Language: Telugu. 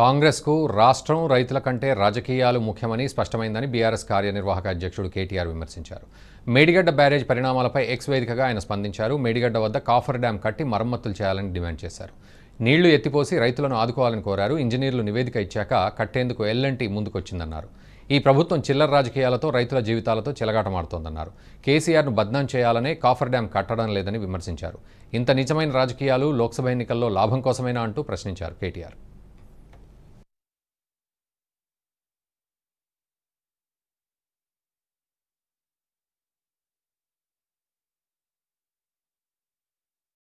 కాంగ్రెస్కు రాష్ట్రం రైతుల కంటే రాజకీయాలు ముఖ్యమని స్పష్టమైందని బీఆర్ఎస్ కార్యనిర్వాహక అధ్యక్షుడు కేటీఆర్ విమర్శించారు మేడిగడ్డ బ్యారేజ్ పరిణామాలపై ఎక్స్ వేదికగా ఆయన స్పందించారు మేడిగడ్డ వద్ద కాఫర్ డ్యాం కట్టి మరమ్మతులు చేయాలని డిమాండ్ చేశారు నీళ్లు ఎత్తిపోసి రైతులను ఆదుకోవాలని కోరారు ఇంజనీర్లు నివేదిక ఇచ్చాక కట్టేందుకు ఎల్ఎన్టీ ముందుకొచ్చిందన్నారు ఈ ప్రభుత్వం చిల్లర రాజకీయాలతో రైతుల జీవితాలతో మారుతోందన్నారు కేసీఆర్ను బద్నాం చేయాలనే కాఫర్ డ్యాం కట్టడం లేదని విమర్శించారు ఇంత నిజమైన రాజకీయాలు లోక్సభ ఎన్నికల్లో లాభం కోసమేనా అంటూ ప్రశ్నించారు కేటీఆర్